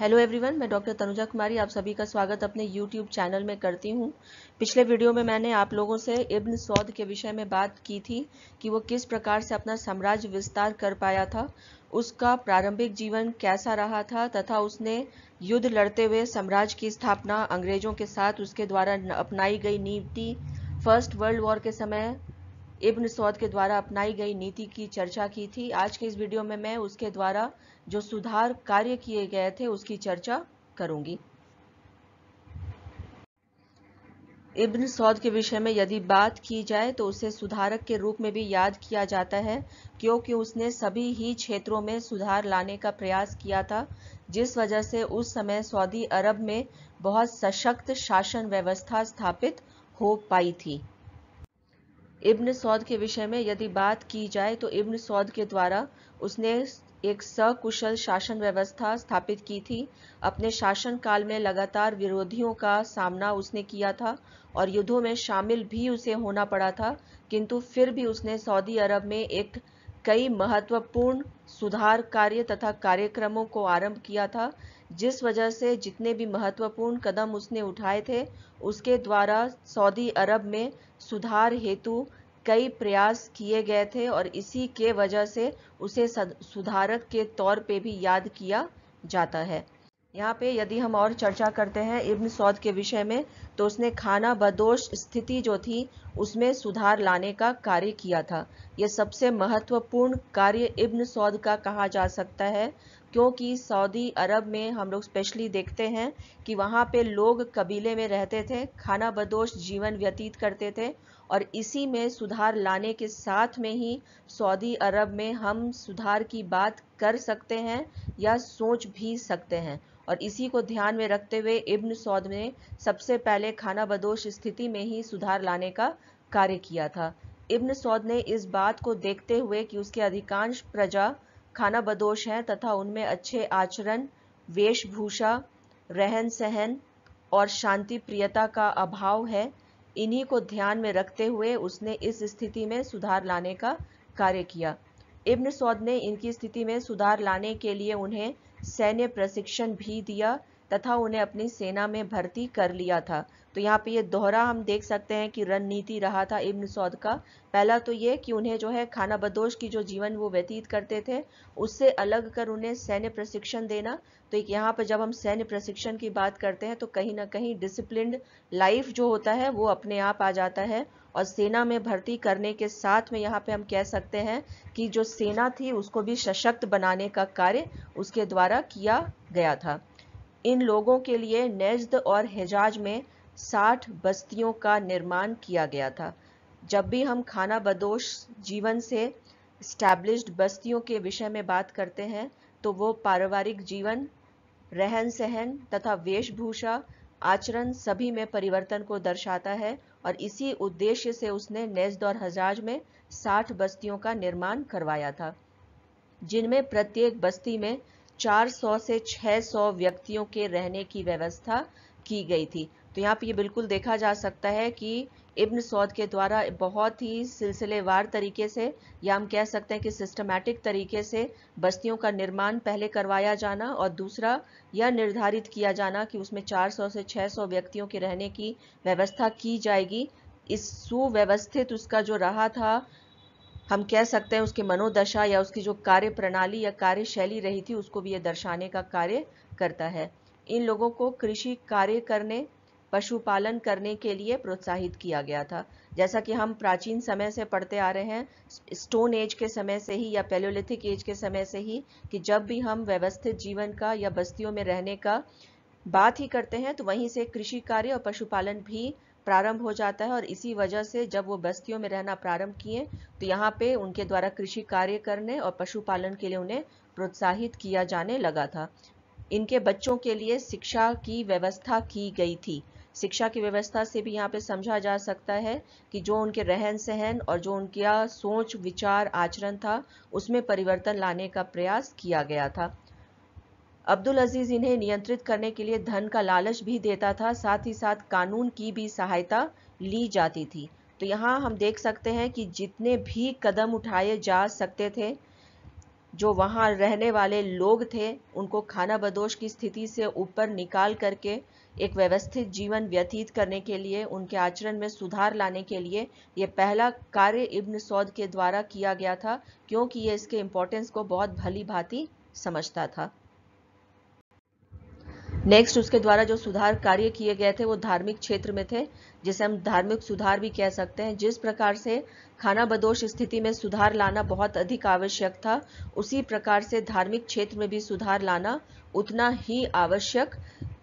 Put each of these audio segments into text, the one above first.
hello everyone मैं doctor Tanuja Kumari आप सभी का स्वागत अपने यूट्यूब चैनल में करती हूँ पिछले वीडियो में मैंने आप लोगों से इब्न सौद के विषय में बात की थी कि वो किस प्रकार से अपना साम्राज्य विस्तार कर पाया था उसका प्रारंभिक जीवन कैसा रहा था तथा उसने युद्ध लड़ते हुए साम्राज्य की स्थापना अंग्रेजों के साथ उसके द्वारा अपनाई गई नीति फर्स्ट वर्ल्ड वॉर के समय इब्न सौद के द्वारा अपनाई गई नीति की चर्चा की थी आज के इस वीडियो में मैं उसके द्वारा जो सुधार कार्य किए गए थे उसकी चर्चा करूंगी इब्न सौद के विषय में यदि बात की जाए तो उसे सुधारक के रूप में भी याद किया जाता है क्योंकि उसने सभी ही क्षेत्रों में सुधार लाने का प्रयास किया था जिस वजह से उस समय सऊदी अरब में बहुत सशक्त शासन व्यवस्था स्थापित हो पाई थी इब्न सौद के विषय में यदि बात की जाए तो इब्न सौद के द्वारा उसने एक सकुशल शासन व्यवस्था स्थापित की थी अपने शासन काल में लगातार विरोधियों का सामना उसने किया था और युद्धों में शामिल भी उसे होना पड़ा था किंतु फिर भी उसने सऊदी अरब में एक कई महत्वपूर्ण सुधार कार्य तथा कार्यक्रमों को आरंभ किया था जिस वजह से जितने भी महत्वपूर्ण कदम उसने उठाए थे उसके द्वारा सऊदी अरब में सुधार हेतु कई प्रयास किए गए थे और इसी के वजह से उसे सुधारक के तौर पे भी याद किया जाता है यहाँ पे यदि हम और चर्चा करते हैं इब्न सौद के विषय में तो उसने खाना बदोश स्थिति जो थी उसमें सुधार लाने का कार्य किया था यह सबसे महत्वपूर्ण कार्य इब्न सौद का कहा जा सकता है क्योंकि सऊदी अरब में हम लोग स्पेशली देखते हैं कि वहाँ पे लोग कबीले में रहते थे खाना बदोश जीवन व्यतीत करते थे और इसी में सुधार लाने के साथ में ही सऊदी अरब में हम सुधार की बात कर सकते हैं या सोच भी सकते हैं और इसी को ध्यान में रखते हुए इब्न सौद ने सबसे पहले खाना बदोश स्थिति में ही सुधार लाने का कार्य किया था इब्न सौद ने इस बात को देखते हुए कि उसके अधिकांश प्रजा खाना बदोश हैं तथा उनमें अच्छे आचरण वेशभूषा रहन सहन और शांति प्रियता का अभाव है इन्हीं को ध्यान में रखते हुए उसने इस स्थिति में सुधार लाने का कार्य किया इब्न सौद ने इनकी स्थिति में सुधार लाने के लिए उन्हें सैन्य प्रशिक्षण भी दिया तथा उन्हें अपनी सेना में भर्ती कर लिया था तो यहाँ पे ये दोहरा हम देख सकते हैं कि रणनीति रहा था इब्न सौद का पहला तो ये कि उन्हें जो है खाना बदोश की जो जीवन वो व्यतीत करते थे उससे अलग कर उन्हें सैन्य प्रशिक्षण देना तो एक यहाँ पर जब हम सैन्य प्रशिक्षण की बात करते हैं तो कहीं ना कहीं डिसिप्लिन लाइफ जो होता है वो अपने आप आ जाता है और सेना में भर्ती करने के साथ में यहाँ पे हम कह सकते हैं कि जो सेना थी उसको भी सशक्त बनाने का कार्य उसके द्वारा किया गया था इन लोगों के लिए नजद और हिजाज में 60 बस्तियों का निर्माण किया गया था जब भी हम खाना बदोश जीवन से स्टैब्लिश्ड बस्तियों के विषय में बात करते हैं तो वो पारिवारिक जीवन रहन सहन तथा वेशभूषा आचरण सभी में परिवर्तन को दर्शाता है और इसी उद्देश्य से उसने नजद और हजाज में 60 बस्तियों का निर्माण करवाया था जिनमें प्रत्येक बस्ती में 400 से 600 व्यक्तियों के रहने की व्यवस्था की गई थी तो यहाँ पे ये बिल्कुल देखा जा सकता है कि इब्न सौद के द्वारा बहुत ही सिलसिलेवार तरीके से या हम कह सकते हैं कि सिस्टमैटिक तरीके से बस्तियों का निर्माण पहले करवाया जाना और दूसरा यह निर्धारित किया जाना कि उसमें 400 से 600 व्यक्तियों के रहने की व्यवस्था की जाएगी इस सुव्यवस्थित उसका जो रहा था हम कह सकते हैं उसकी मनोदशा या उसकी जो कार्य प्रणाली या कार्यशैली रही थी उसको भी ये दर्शाने का कार्य करता है इन लोगों को कृषि कार्य करने पशुपालन करने के लिए प्रोत्साहित किया गया था जैसा कि हम प्राचीन समय से पढ़ते आ रहे हैं स्टोन एज के समय से ही या पेलोलिथिक एज के समय से ही कि जब भी हम व्यवस्थित जीवन का या बस्तियों में रहने का बात ही करते हैं तो वहीं से कृषि कार्य और पशुपालन भी प्रारंभ हो जाता है और इसी वजह से जब वो बस्तियों में रहना प्रारंभ किए तो यहाँ पे उनके द्वारा कृषि कार्य करने और पशुपालन के लिए उन्हें प्रोत्साहित किया जाने लगा था इनके बच्चों के लिए शिक्षा की व्यवस्था की गई थी शिक्षा की व्यवस्था से भी यहाँ पे समझा जा सकता है कि जो उनके रहन सहन और जो उनका सोच विचार आचरण था उसमें परिवर्तन लाने का प्रयास किया गया था अब्दुल अजीज इन्हें नियंत्रित करने के लिए धन का लालच भी देता था साथ ही साथ कानून की भी सहायता ली जाती थी तो यहाँ हम देख सकते हैं कि जितने भी कदम उठाए जा सकते थे जो वहाँ रहने वाले लोग थे उनको खाना बदोश की स्थिति से ऊपर निकाल करके एक व्यवस्थित जीवन व्यतीत करने के लिए उनके आचरण में सुधार लाने के लिए ये पहला कार्य इब्न सौद के द्वारा किया गया था क्योंकि ये इसके इम्पोर्टेंस को बहुत भली भांति समझता था नेक्स्ट उसके द्वारा जो सुधार कार्य किए गए थे वो धार्मिक क्षेत्र में थे जिसे हम धार्मिक सुधार भी कह सकते हैं जिस प्रकार से खाना बदोश स्थिति में सुधार लाना बहुत अधिक आवश्यक था उसी प्रकार से धार्मिक क्षेत्र में भी सुधार लाना उतना ही आवश्यक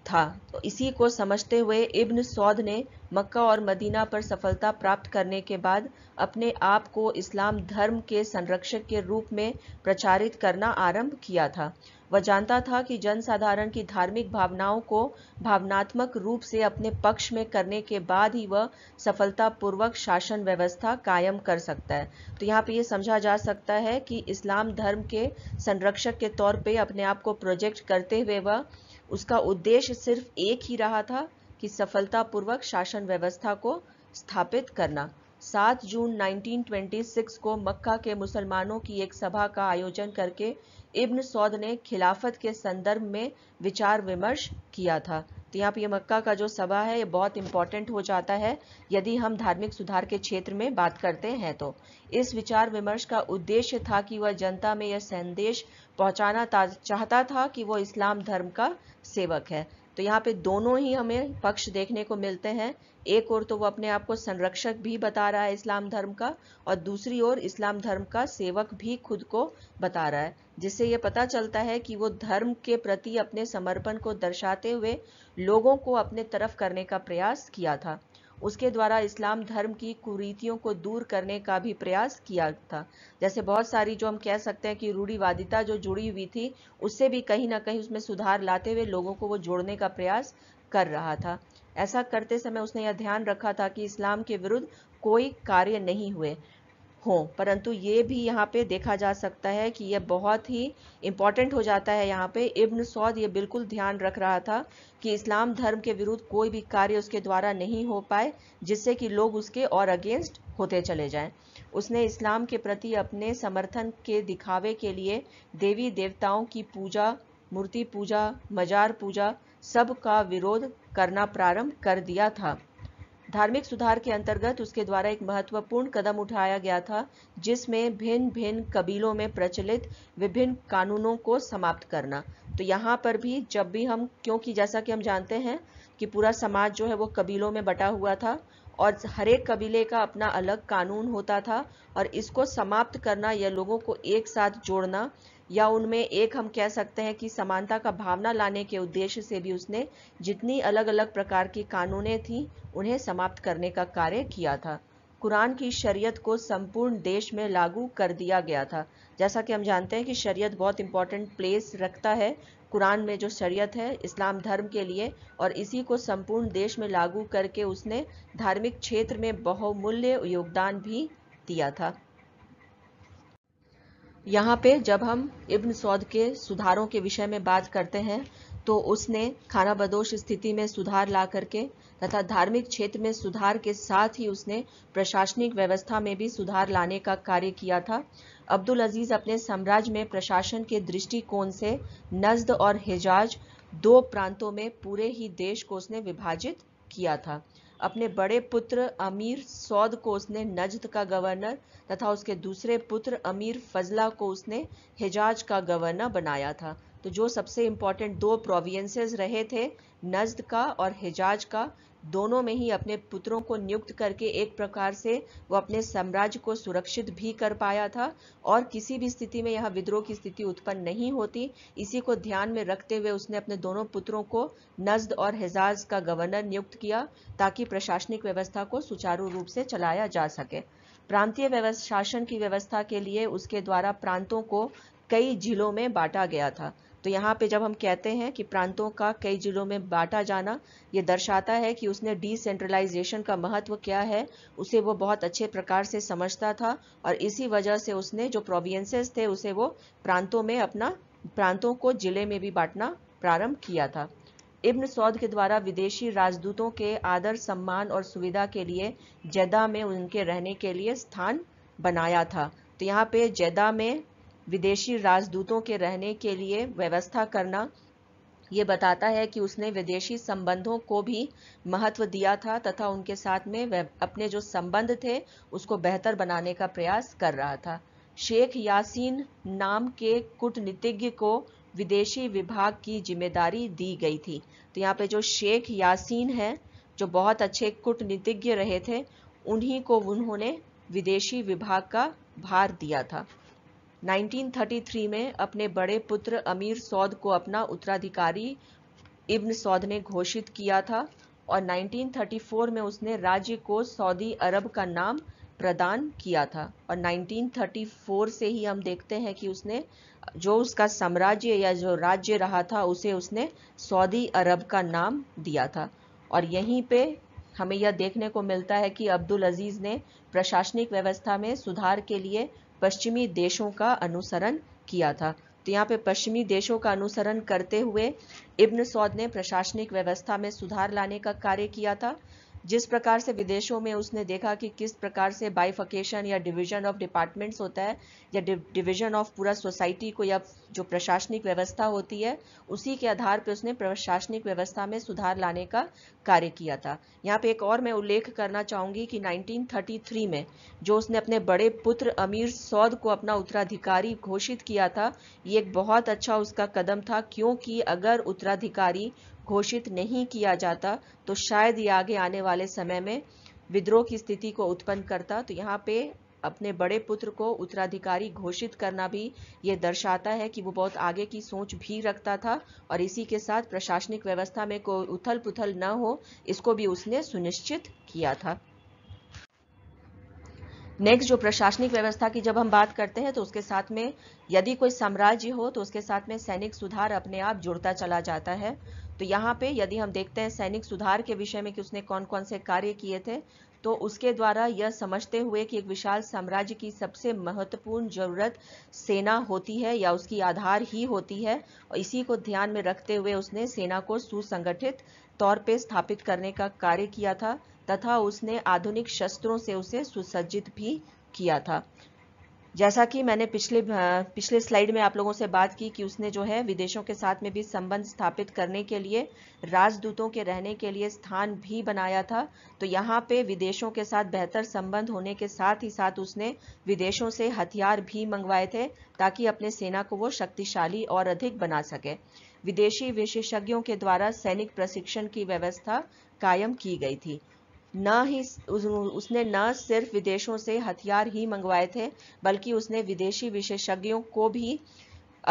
था तो इसी को समझते हुए इब्न सौद ने मक्का और मदीना पर सफलता प्राप्त करने के बाद अपने आप को इस्लाम धर्म के संरक्षक के रूप में प्रचारित करना आरंभ किया था वह जानता था कि जनसाधारण की धार्मिक भावनाओं को भावनात्मक रूप से अपने पक्ष में करने के बाद ही वह सफलतापूर्वक शासन व्यवस्था कायम कर सकता है तो यहाँ पे ये समझा जा सकता है कि इस्लाम धर्म के संरक्षक के तौर पे अपने आप को प्रोजेक्ट करते हुए वह उसका उद्देश्य सिर्फ एक ही रहा था कि सफलतापूर्वक शासन व्यवस्था को स्थापित करना 7 जून 1926 को मक्का के मुसलमानों की एक सभा का आयोजन करके इब्न सौद ने खिलाफत के संदर्भ में विचार विमर्श किया था यहाँ पर मक्का का जो सभा है ये बहुत इंपॉर्टेंट हो जाता है यदि हम धार्मिक सुधार के क्षेत्र में बात करते हैं तो इस विचार विमर्श का उद्देश्य था कि वह जनता में यह संदेश पहुंचाना चाहता था कि वो इस्लाम धर्म का सेवक है तो यहाँ पे दोनों ही हमें पक्ष देखने को मिलते हैं एक और तो वो अपने आप को संरक्षक भी बता रहा है इस्लाम धर्म का और दूसरी ओर इस्लाम धर्म का सेवक भी खुद को बता रहा है जिससे ये पता चलता है कि वो धर्म के प्रति अपने समर्पण को दर्शाते हुए लोगों को अपने तरफ करने का प्रयास किया था उसके द्वारा इस्लाम धर्म की कुरीतियों को दूर करने का भी प्रयास किया था जैसे बहुत सारी जो हम कह सकते हैं कि रूढ़ीवादिता जो जुड़ी हुई थी उससे भी कहीं ना कहीं उसमें सुधार लाते हुए लोगों को वो जोड़ने का प्रयास कर रहा था ऐसा करते समय उसने यह ध्यान रखा था कि इस्लाम के विरुद्ध कोई कार्य नहीं हुए हों परंतु ये भी यहाँ पे देखा जा सकता है कि यह बहुत ही इम्पॉर्टेंट हो जाता है यहाँ पे इब्न सौद ये बिल्कुल ध्यान रख रहा था कि इस्लाम धर्म के विरुद्ध कोई भी कार्य उसके द्वारा नहीं हो पाए जिससे कि लोग उसके और अगेंस्ट होते चले जाएं उसने इस्लाम के प्रति अपने समर्थन के दिखावे के लिए देवी देवताओं की पूजा मूर्ति पूजा मजार पूजा सब का विरोध करना प्रारंभ कर दिया था धार्मिक सुधार के अंतर्गत उसके द्वारा एक महत्वपूर्ण कदम उठाया गया था जिसमें भिन्न भिन्न कबीलों में प्रचलित विभिन्न कानूनों को समाप्त करना तो यहाँ पर भी जब भी हम क्योंकि जैसा कि हम जानते हैं कि पूरा समाज जो है वो कबीलों में बटा हुआ था और हरेक कबीले का अपना अलग कानून होता था और इसको समाप्त करना या लोगों को एक साथ जोड़ना या उनमें एक हम कह सकते हैं कि समानता का भावना लाने के उद्देश्य से भी उसने जितनी अलग अलग प्रकार की कानूने थीं उन्हें समाप्त करने का कार्य किया था कुरान की शरीयत को संपूर्ण देश में लागू कर दिया गया था जैसा कि हम जानते हैं कि शरीयत बहुत इंपॉर्टेंट प्लेस रखता है कुरान में जो शरीयत है इस्लाम धर्म के लिए और इसी को संपूर्ण देश में लागू करके उसने धार्मिक क्षेत्र में बहुमूल्य योगदान भी दिया था यहाँ पे जब हम इब्न सौद के सुधारों के विषय में बात करते हैं तो उसने खाना बदोश स्थिति में सुधार ला करके तथा धार्मिक क्षेत्र में सुधार के साथ ही उसने प्रशासनिक व्यवस्था में भी सुधार लाने का कार्य किया था अब्दुल अजीज़ अपने साम्राज्य में प्रशासन के दृष्टिकोण से नजद और हिजाज दो प्रांतों में पूरे ही देश को उसने विभाजित किया था अपने बड़े पुत्र अमीर सौद को उसने नजद का गवर्नर तथा उसके दूसरे पुत्र अमीर फजला को उसने हिजाज का गवर्नर बनाया था तो जो सबसे इम्पोर्टेंट दो प्रोविंसेस रहे थे नजद का और हिजाज का दोनों में ही अपने पुत्रों को नियुक्त करके एक प्रकार से वो अपने साम्राज्य को सुरक्षित भी कर पाया था और किसी भी स्थिति में यह विद्रोह की स्थिति उत्पन्न नहीं होती इसी को ध्यान में रखते हुए उसने अपने दोनों पुत्रों को नजद और हिजाज का गवर्नर नियुक्त किया ताकि प्रशासनिक व्यवस्था को सुचारू रूप से चलाया जा सके प्रांतीय शासन की व्यवस्था के लिए उसके द्वारा प्रांतों को कई जिलों में बांटा गया था तो यहाँ पे जब हम कहते हैं कि प्रांतों का कई जिलों में बांटा जाना ये दर्शाता है कि उसने डिसेंट्रलाइजेशन का महत्व क्या है उसे वो बहुत अच्छे प्रकार से समझता था और इसी वजह से उसने जो प्रोविंसेस थे उसे वो प्रांतों में अपना प्रांतों को जिले में भी बांटना प्रारंभ किया था इब्न सौद के द्वारा विदेशी राजदूतों के आदर सम्मान और सुविधा के लिए जैदा में उनके रहने के लिए स्थान बनाया था तो यहाँ पे जैदा में विदेशी राजदूतों के रहने के लिए व्यवस्था करना ये बताता है कि उसने विदेशी संबंधों को भी महत्व दिया था तथा उनके साथ में अपने जो संबंध थे उसको बेहतर बनाने का प्रयास कर रहा था शेख यासीन नाम के कूटनीतिज्ञ को विदेशी विभाग की जिम्मेदारी दी गई थी तो यहाँ पे जो शेख यासीन है जो बहुत अच्छे कूटनीतिज्ञ रहे थे उन्हीं को उन्होंने विदेशी विभाग का भार दिया था 1933 में अपने बड़े पुत्र अमीर सौद को अपना उत्तराधिकारी इब्न सौद ने घोषित किया था और 1934 में उसने राज्य को सऊदी अरब का नाम प्रदान किया था और 1934 से ही हम देखते हैं कि उसने जो उसका साम्राज्य या जो राज्य रहा था उसे उसने सऊदी अरब का नाम दिया था और यहीं पे हमें यह देखने को मिलता है कि अब्दुल अजीज़ ने प्रशासनिक व्यवस्था में सुधार के लिए पश्चिमी देशों का अनुसरण किया था तो यहाँ पे पश्चिमी देशों का अनुसरण करते हुए इब्न सौद ने प्रशासनिक व्यवस्था में सुधार लाने का कार्य किया था जिस प्रकार से विदेशों में उसने देखा कि किस प्रकार से बाइफकेशन या डिवीजन ऑफ डिपार्टमेंट्स होता है या डिवीजन ऑफ पूरा सोसाइटी को या जो प्रशासनिक व्यवस्था होती है उसी के आधार पर उसने प्रशासनिक व्यवस्था में सुधार लाने का कार्य किया था यहाँ पे एक और मैं उल्लेख करना चाहूँगी कि 1933 में जो उसने अपने बड़े पुत्र अमीर सौद को अपना उत्तराधिकारी घोषित किया था ये एक बहुत अच्छा उसका कदम था क्योंकि अगर उत्तराधिकारी घोषित नहीं किया जाता तो शायद ये आगे आने वाले समय में विद्रोह की स्थिति को उत्पन्न करता तो यहाँ पे अपने बड़े पुत्र को उत्तराधिकारी घोषित करना भी ये दर्शाता है कि वो बहुत आगे की सोच भी रखता था और इसी के साथ प्रशासनिक व्यवस्था में कोई उथल पुथल न हो इसको भी उसने सुनिश्चित किया था नेक्स्ट जो प्रशासनिक व्यवस्था की जब हम बात करते हैं तो उसके साथ में यदि कोई साम्राज्य हो तो उसके साथ में सैनिक सुधार अपने आप जुड़ता चला जाता है तो यहाँ पे यदि हम देखते हैं सैनिक सुधार के विषय में कि उसने कौन कौन से कार्य किए थे तो उसके द्वारा यह समझते हुए कि एक विशाल साम्राज्य की सबसे महत्वपूर्ण जरूरत सेना होती है या उसकी आधार ही होती है और इसी को ध्यान में रखते हुए उसने सेना को सुसंगठित तौर पर स्थापित करने का कार्य किया था तथा उसने आधुनिक शस्त्रों से उसे सुसज्जित भी किया था जैसा कि मैंने पिछले पिछले स्लाइड में आप लोगों से बात की कि उसने जो है विदेशों के साथ में भी संबंध स्थापित करने के लिए राजदूतों के रहने के लिए स्थान भी बनाया था तो यहाँ पे विदेशों के साथ बेहतर संबंध होने के साथ ही साथ उसने विदेशों से हथियार भी मंगवाए थे ताकि अपने सेना को वो शक्तिशाली और अधिक बना सके विदेशी विशेषज्ञों के द्वारा सैनिक प्रशिक्षण की व्यवस्था कायम की गई थी न ही उसने न सिर्फ विदेशों से हथियार ही मंगवाए थे बल्कि उसने विदेशी विशेषज्ञों को भी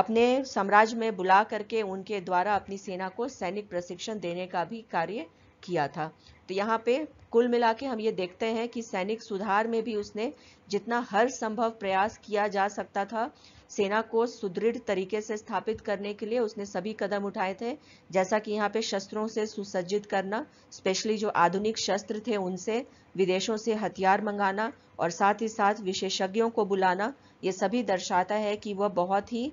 अपने साम्राज्य में बुला करके उनके द्वारा अपनी सेना को सैनिक प्रशिक्षण देने का भी कार्य किया था तो यहाँ पे कुल मिला के हम ये देखते हैं कि सैनिक सुधार में भी उसने जितना हर संभव प्रयास किया जा सकता था सेना को सुदृढ़ तरीके से स्थापित करने के लिए उसने सभी कदम उठाए थे जैसा कि यहाँ पे शस्त्रों से सुसज्जित करना स्पेशली जो आधुनिक शस्त्र थे उनसे विदेशों से हथियार मंगाना और साथ ही साथ विशेषज्ञों को बुलाना ये सभी दर्शाता है कि वह बहुत ही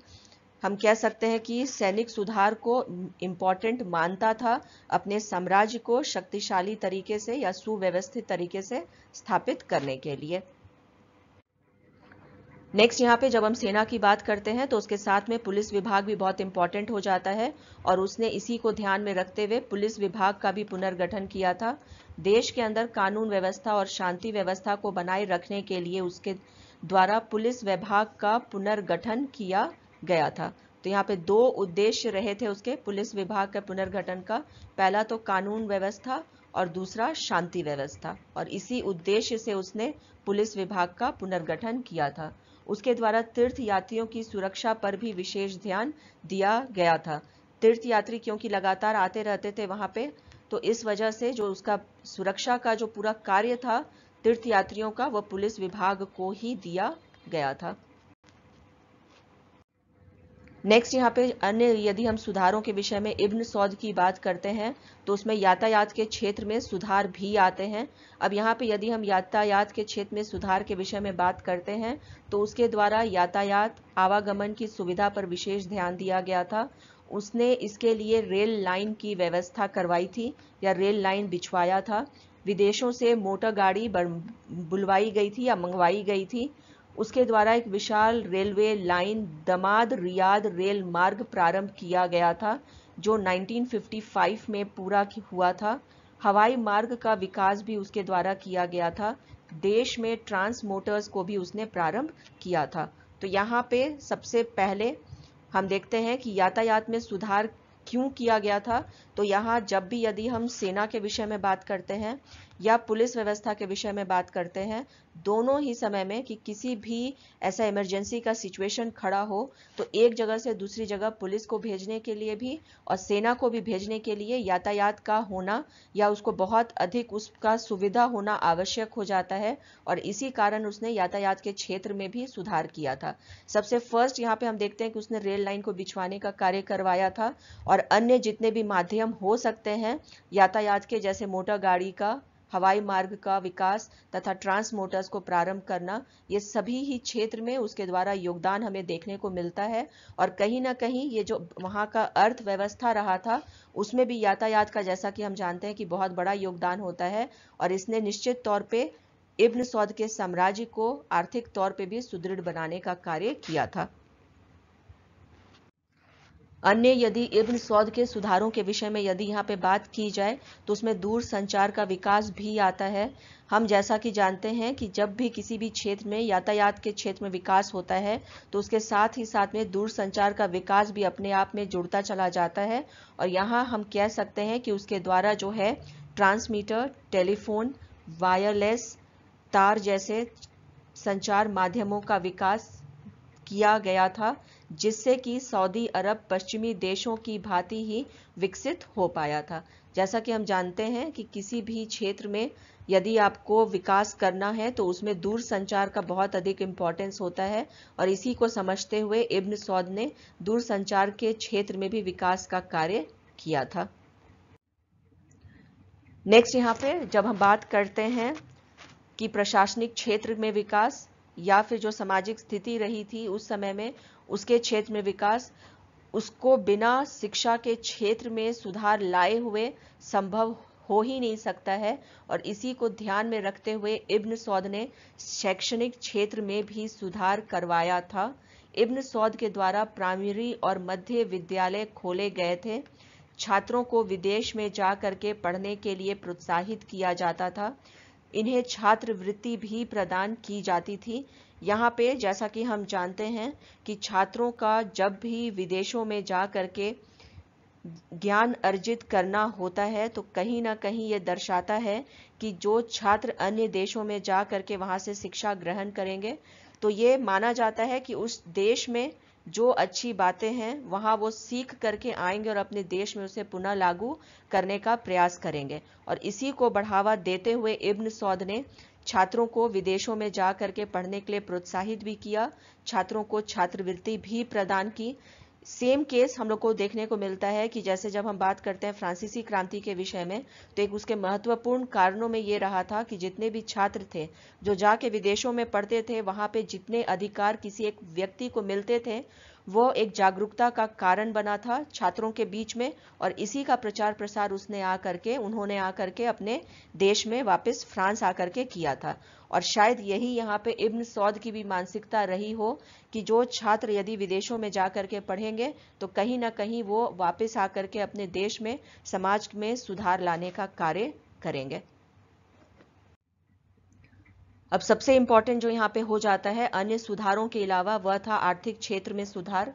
हम कह सकते हैं कि सैनिक सुधार को इम्पॉर्टेंट मानता था अपने साम्राज्य को शक्तिशाली तरीके से या सुव्यवस्थित तरीके से स्थापित करने के लिए नेक्स्ट यहाँ पे जब हम सेना की बात करते हैं तो उसके साथ में पुलिस विभाग भी बहुत इंपॉर्टेंट हो जाता है और उसने इसी को ध्यान में रखते हुए पुलिस विभाग का भी पुनर्गठन किया था देश के अंदर कानून व्यवस्था और शांति व्यवस्था को बनाए रखने के लिए उसके द्वारा पुलिस विभाग का पुनर्गठन किया गया था तो यहाँ पे दो उद्देश्य रहे थे उसके पुलिस विभाग के पुनर्गठन का पहला तो कानून व्यवस्था और दूसरा शांति व्यवस्था और इसी उद्देश्य से उसने पुलिस विभाग का पुनर्गठन किया था उसके द्वारा तीर्थ यात्रियों की सुरक्षा पर भी विशेष ध्यान दिया गया था तीर्थ यात्री क्योंकि लगातार आते रहते थे वहां पे तो इस वजह से जो उसका सुरक्षा का जो पूरा कार्य था तीर्थ यात्रियों का वह पुलिस विभाग को ही दिया गया था नेक्स्ट यहाँ पे अन्य यदि हम सुधारों के विषय में इब्न सौद की बात करते हैं तो उसमें यातायात के क्षेत्र में सुधार भी आते हैं अब यहाँ पे यदि हम यातायात के क्षेत्र में सुधार के विषय में बात करते हैं तो उसके द्वारा यातायात आवागमन की सुविधा पर विशेष ध्यान दिया गया था उसने इसके लिए रेल लाइन की व्यवस्था करवाई थी या रेल लाइन बिछवाया था विदेशों से मोटर गाड़ी बुलवाई गई थी या मंगवाई गई थी उसके द्वारा एक विशाल railway line Dammam Riyadh rail मार्ग प्रारंभ किया गया था जो 1955 में पूरा हुआ था हवाई मार्ग का विकास भी उसके द्वारा किया गया था देश में ट्रांस मोटर्स को भी उसने प्रारंभ किया था तो यहाँ पे सबसे पहले हम देखते हैं कि यातायात में सुधार क्यों किया गया था तो यहाँ जब भी यदि हम सेना के विषय में बात करते हैं या पुलिस व्यवस्था के विषय में बात करते हैं दोनों ही समय में कि किसी भी ऐसा इमरजेंसी का सिचुएशन खड़ा हो तो एक जगह से दूसरी जगह पुलिस को भेजने के लिए भी और सेना को भी भेजने के लिए यातायात का होना या उसको बहुत अधिक उसका सुविधा होना आवश्यक हो जाता है और इसी कारण उसने यातायात के क्षेत्र में भी सुधार किया था सबसे फर्स्ट यहाँ पे हम देखते हैं कि उसने रेल लाइन को बिछवाने का कार्य करवाया था और अन्य जितने भी माध्यम हो सकते हैं यातायात के जैसे मोटर गाड़ी का हवाई मार्ग का विकास तथा ट्रांस मोटर्स को प्रारंभ करना ये सभी ही क्षेत्र में उसके द्वारा योगदान हमें देखने को मिलता है और कहीं ना कहीं ये जो वहाँ का अर्थव्यवस्था रहा था उसमें भी यातायात का जैसा कि हम जानते हैं कि बहुत बड़ा योगदान होता है और इसने निश्चित तौर पर इब्न सौद के साम्राज्य को आर्थिक तौर पर भी सुदृढ़ बनाने का कार्य किया था अन्य यदि इब्न सौद के सुधारों के विषय में यदि यहाँ पे बात की जाए तो उसमें दूर संचार का विकास भी आता है हम जैसा कि जानते हैं कि जब भी किसी भी क्षेत्र में यातायात के क्षेत्र में विकास होता है तो उसके साथ ही साथ में दूर संचार का विकास भी अपने आप में जुड़ता चला जाता है और यहाँ हम कह सकते हैं कि उसके द्वारा जो है ट्रांसमीटर टेलीफोन वायरलेस तार जैसे संचार माध्यमों का विकास किया गया था जिससे कि सऊदी अरब पश्चिमी देशों की भांति ही विकसित हो पाया था जैसा कि हम जानते हैं कि किसी भी क्षेत्र में यदि आपको विकास करना है तो उसमें दूर संचार का बहुत अधिक इम्पोर्टेंस होता है और इसी को समझते हुए इब्न सौद ने दूर संचार के क्षेत्र में भी विकास का कार्य किया था नेक्स्ट यहाँ पे जब हम बात करते हैं कि प्रशासनिक क्षेत्र में विकास या फिर जो सामाजिक स्थिति रही थी उस समय में उसके क्षेत्र में विकास उसको बिना शिक्षा के क्षेत्र में सुधार लाए हुए संभव हो ही नहीं सकता है और इसी को ध्यान में रखते हुए इब्न सौद ने शैक्षणिक क्षेत्र में भी सुधार करवाया था इब्न सौद के द्वारा प्राइमरी और मध्य विद्यालय खोले गए थे छात्रों को विदेश में जा करके पढ़ने के लिए प्रोत्साहित किया जाता था इन्हें छात्रवृत्ति भी प्रदान की जाती थी यहाँ पे जैसा कि हम जानते हैं कि छात्रों का जब भी विदेशों में जा करके ज्ञान अर्जित करना होता है तो कहीं ना कहीं ये दर्शाता है कि जो छात्र अन्य देशों में जा करके वहां से शिक्षा ग्रहण करेंगे तो ये माना जाता है कि उस देश में जो अच्छी बातें हैं वहाँ वो सीख करके आएंगे और अपने देश में उसे पुनः लागू करने का प्रयास करेंगे और इसी को बढ़ावा देते हुए इब्न सौद ने छात्रों को विदेशों में जा करके पढ़ने के लिए प्रोत्साहित भी किया छात्रों को छात्रवृत्ति भी प्रदान की सेम केस हम लोग को देखने को मिलता है कि जैसे जब हम बात करते हैं फ्रांसीसी क्रांति के विषय में तो एक उसके महत्वपूर्ण कारणों में ये रहा था कि जितने भी छात्र थे जो जाके विदेशों में पढ़ते थे वहां पे जितने अधिकार किसी एक व्यक्ति को मिलते थे वो एक जागरूकता का कारण बना था छात्रों के बीच में और इसी का प्रचार प्रसार उसने आ करके उन्होंने आ के अपने देश में वापस फ्रांस आकर के किया था और शायद यही यहाँ पे इब्न सौद की भी मानसिकता रही हो कि जो छात्र यदि विदेशों में जा करके पढ़ेंगे तो कहीं ना कहीं वो वापस आकर के अपने देश में समाज में सुधार लाने का कार्य करेंगे अब सबसे इम्पोर्टेंट जो यहाँ पे हो जाता है अन्य सुधारों के अलावा वह था आर्थिक क्षेत्र में सुधार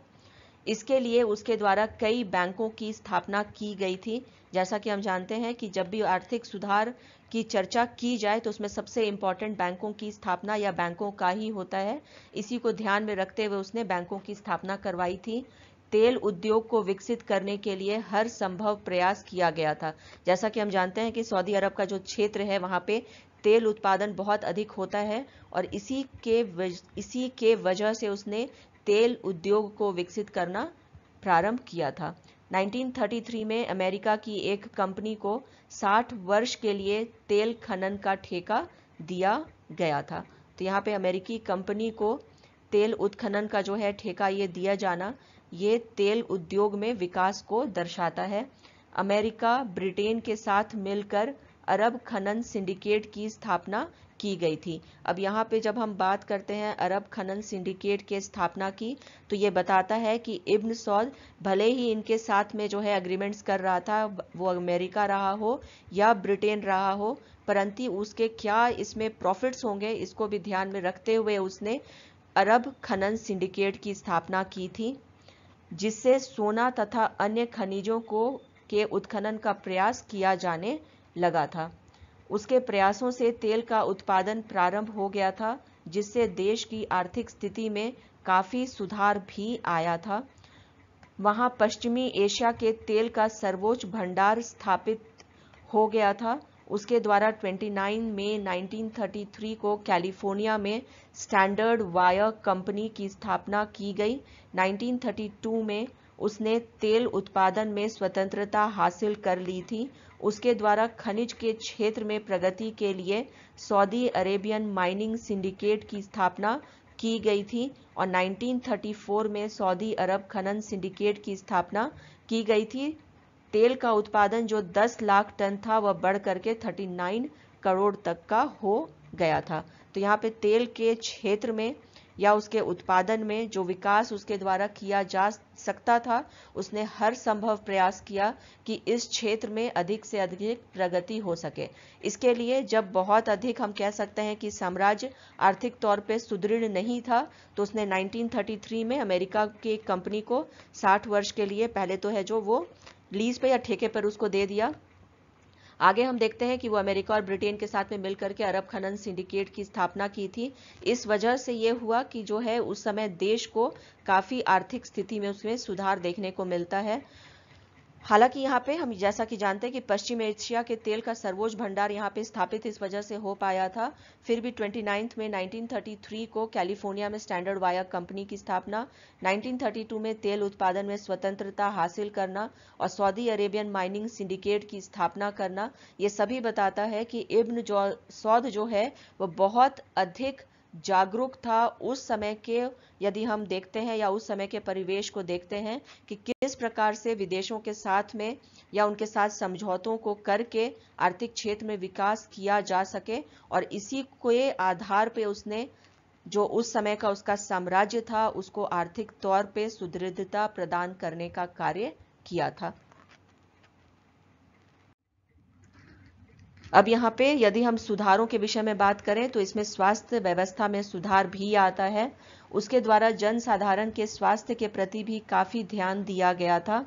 इसके लिए उसके द्वारा कई बैंकों की स्थापना की गई थी जैसा कि हम जानते हैं कि जब भी आर्थिक सुधार की चर्चा की जाए तो उसमें सबसे इम्पॉर्टेंट बैंकों की स्थापना या बैंकों का ही होता है इसी को ध्यान में रखते हुए उसने बैंकों की स्थापना करवाई थी तेल उद्योग को विकसित करने के लिए हर संभव प्रयास किया गया था जैसा कि हम जानते हैं कि सऊदी अरब का जो क्षेत्र है वहाँ पे तेल उत्पादन बहुत अधिक होता है और इसी के वज, इसी के वजह से उसने तेल उद्योग को विकसित करना प्रारंभ किया था 1933 में अमेरिका की एक कंपनी को 60 वर्ष के लिए तेल खनन का ठेका दिया गया था तो यहाँ पे अमेरिकी कंपनी को तेल उत्खनन का जो है ठेका ये दिया जाना ये तेल उद्योग में विकास को दर्शाता है अमेरिका ब्रिटेन के साथ मिलकर अरब खनन सिंडिकेट की स्थापना की गई थी अब यहाँ पे जब हम बात करते हैं अरब खनन सिंडिकेट के स्थापना की तो ये बताता है कि इब्न सौद भले ही इनके साथ में जो है एग्रीमेंट्स कर रहा था वो अमेरिका रहा हो या ब्रिटेन रहा हो परंतु उसके क्या इसमें प्रॉफिट्स होंगे इसको भी ध्यान में रखते हुए उसने अरब खनन सिंडिकेट की स्थापना की थी जिससे सोना तथा अन्य खनिजों को के उत्खनन का प्रयास किया जाने लगा था उसके प्रयासों से तेल का उत्पादन प्रारंभ हो गया था जिससे देश की आर्थिक स्थिति में काफ़ी सुधार भी आया था वहां पश्चिमी एशिया के तेल का सर्वोच्च भंडार स्थापित हो गया था उसके द्वारा 29 मई 1933 को कैलिफोर्निया में स्टैंडर्ड वायर कंपनी की स्थापना की गई 1932 में उसने तेल उत्पादन में स्वतंत्रता हासिल कर ली थी उसके द्वारा खनिज के क्षेत्र में प्रगति के लिए सऊदी अरेबियन माइनिंग सिंडिकेट की स्थापना की गई थी और 1934 में सऊदी अरब खनन सिंडिकेट की स्थापना की गई थी तेल का उत्पादन जो 10 लाख टन था वह बढ़ करके 39 करोड़ तक का हो गया था तो यहाँ पे तेल के क्षेत्र में या उसके उत्पादन में जो विकास उसके द्वारा किया जा सकता था उसने हर संभव प्रयास किया कि इस क्षेत्र में अधिक से अधिक प्रगति हो सके इसके लिए जब बहुत अधिक हम कह सकते हैं कि साम्राज्य आर्थिक तौर पर सुदृढ़ नहीं था तो उसने 1933 में अमेरिका की एक कंपनी को 60 वर्ष के लिए पहले तो है जो वो लीज पे या ठेके पर उसको दे दिया आगे हम देखते हैं कि वो अमेरिका और ब्रिटेन के साथ में मिलकर के अरब खनन सिंडिकेट की स्थापना की थी इस वजह से ये हुआ कि जो है उस समय देश को काफ़ी आर्थिक स्थिति में उसमें सुधार देखने को मिलता है हालांकि यहाँ पे हम जैसा कि जानते हैं कि पश्चिम एशिया के तेल का सर्वोच्च भंडार यहाँ पे स्थापित इस वजह से हो पाया था फिर भी ट्वेंटी में 1933 को कैलिफोर्निया में स्टैंडर्ड वाया कंपनी की स्थापना 1932 में तेल उत्पादन में स्वतंत्रता हासिल करना और सऊदी अरेबियन माइनिंग सिंडिकेट की स्थापना करना ये सभी बताता है कि इब्न जो सौद जो है वो बहुत अधिक जागरूक था उस समय के यदि हम देखते हैं या उस समय के परिवेश को देखते हैं कि किस प्रकार से विदेशों के साथ में या उनके साथ समझौतों को करके आर्थिक क्षेत्र में विकास किया जा सके और इसी के आधार पे उसने जो उस समय का उसका साम्राज्य था उसको आर्थिक तौर पे सुदृढ़ता प्रदान करने का कार्य किया था अब यहाँ पे यदि हम सुधारों के विषय में बात करें तो इसमें स्वास्थ्य व्यवस्था में सुधार भी आता है उसके द्वारा जन साधारण के स्वास्थ्य के प्रति भी काफ़ी ध्यान दिया गया था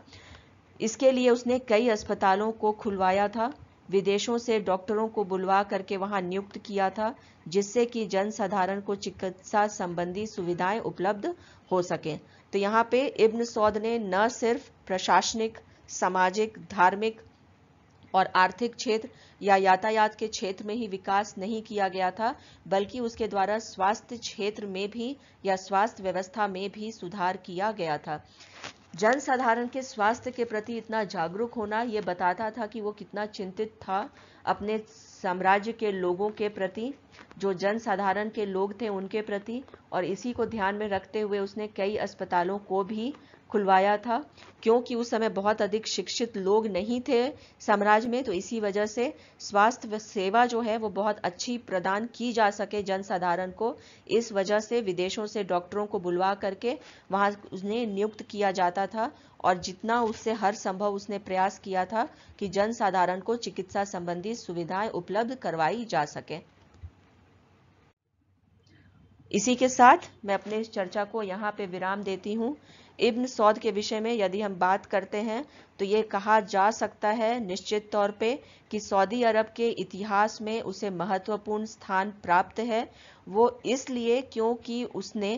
इसके लिए उसने कई अस्पतालों को खुलवाया था विदेशों से डॉक्टरों को बुलवा करके वहां नियुक्त किया था जिससे कि जन साधारण को चिकित्सा संबंधी सुविधाएं उपलब्ध हो सके तो यहाँ पे इब्न सौद ने न सिर्फ प्रशासनिक सामाजिक धार्मिक और आर्थिक क्षेत्र या यातायात के क्षेत्र में ही विकास नहीं किया गया था बल्कि उसके द्वारा स्वास्थ्य क्षेत्र में भी या स्वास्थ्य व्यवस्था में भी सुधार किया गया था जनसाधारण के स्वास्थ्य के प्रति इतना जागरूक होना ये बताता था कि वो कितना चिंतित था अपने साम्राज्य के लोगों के प्रति जो जनसाधारण के लोग थे उनके प्रति और इसी को ध्यान में रखते हुए उसने कई अस्पतालों को भी खुलवाया था क्योंकि उस समय बहुत अधिक शिक्षित लोग नहीं थे साम्राज्य में तो इसी वजह से स्वास्थ्य सेवा जो है वो बहुत अच्छी प्रदान की जा सके जनसाधारण को इस वजह से विदेशों से डॉक्टरों को बुलवा करके वहाँ उसने नियुक्त किया जाता था और जितना उससे हर संभव उसने प्रयास किया था कि जनसाधारण को चिकित्सा संबंधी सुविधाएं उपलब्ध करवाई जा सके इसी के साथ मैं अपने चर्चा को यहाँ पे विराम देती हूँ इब्न सौद के विषय में यदि हम बात करते हैं तो ये कहा जा सकता है निश्चित तौर पे कि सऊदी अरब के इतिहास में उसे महत्वपूर्ण स्थान प्राप्त है वो इसलिए क्योंकि उसने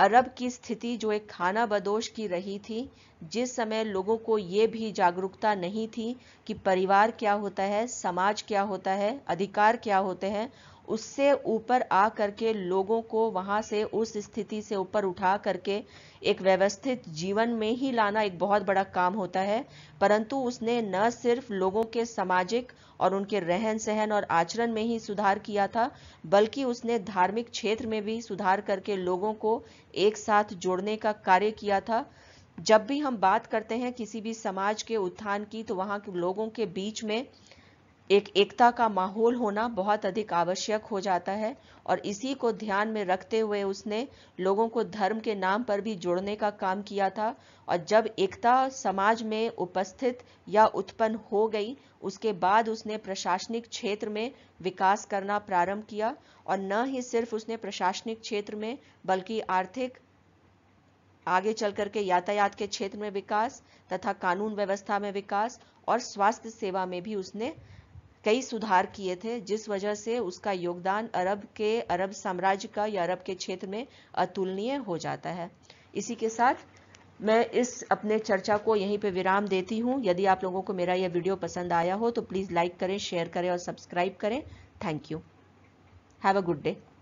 अरब की स्थिति जो एक खाना बदोश की रही थी जिस समय लोगों को ये भी जागरूकता नहीं थी कि परिवार क्या होता है समाज क्या होता है अधिकार क्या होते हैं उससे ऊपर आ करके लोगों को वहाँ से उस स्थिति से ऊपर उठा करके एक व्यवस्थित जीवन में ही लाना एक बहुत बड़ा काम होता है परंतु उसने न सिर्फ लोगों के सामाजिक और उनके रहन सहन और आचरण में ही सुधार किया था बल्कि उसने धार्मिक क्षेत्र में भी सुधार करके लोगों को एक साथ जोड़ने का कार्य किया था जब भी हम बात करते हैं किसी भी समाज के उत्थान की तो वहाँ के लोगों के बीच में एक एकता का माहौल होना बहुत अधिक आवश्यक हो जाता है और इसी को ध्यान में रखते हुए उसने लोगों को धर्म के नाम पर भी जोड़ने का काम किया था और जब एकता समाज में उपस्थित या उत्पन्न हो गई उसके बाद उसने प्रशासनिक क्षेत्र में विकास करना प्रारंभ किया और न ही सिर्फ उसने प्रशासनिक क्षेत्र में बल्कि आर्थिक आगे चल करके यातायात के क्षेत्र में विकास तथा कानून व्यवस्था में विकास और स्वास्थ्य सेवा में भी उसने कई सुधार किए थे जिस वजह से उसका योगदान अरब के अरब साम्राज्य का या अरब के क्षेत्र में अतुलनीय हो जाता है इसी के साथ मैं इस अपने चर्चा को यहीं पे विराम देती हूँ यदि आप लोगों को मेरा यह वीडियो पसंद आया हो तो प्लीज़ लाइक करें शेयर करें और सब्सक्राइब करें thank you have a good day